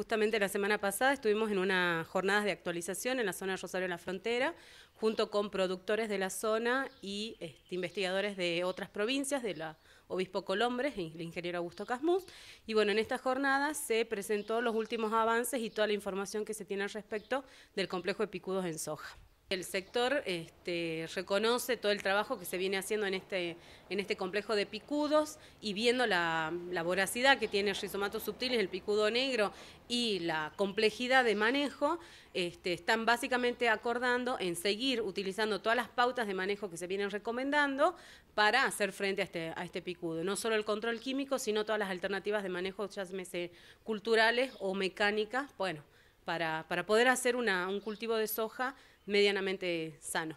Justamente la semana pasada estuvimos en una jornadas de actualización en la zona de Rosario de la Frontera, junto con productores de la zona y este, investigadores de otras provincias, de la Obispo Colombres, el ingeniero Augusto Casmus. Y bueno, en esta jornada se presentó los últimos avances y toda la información que se tiene al respecto del complejo de picudos en soja. El sector este, reconoce todo el trabajo que se viene haciendo en este, en este complejo de picudos y viendo la, voracidad que tiene el rizomatos subtiles, el picudo negro y la complejidad de manejo, este, están básicamente acordando en seguir utilizando todas las pautas de manejo que se vienen recomendando para hacer frente a este, a este picudo. No solo el control químico, sino todas las alternativas de manejo, ya sea culturales o mecánicas, bueno, para, para poder hacer una, un cultivo de soja medianamente sano.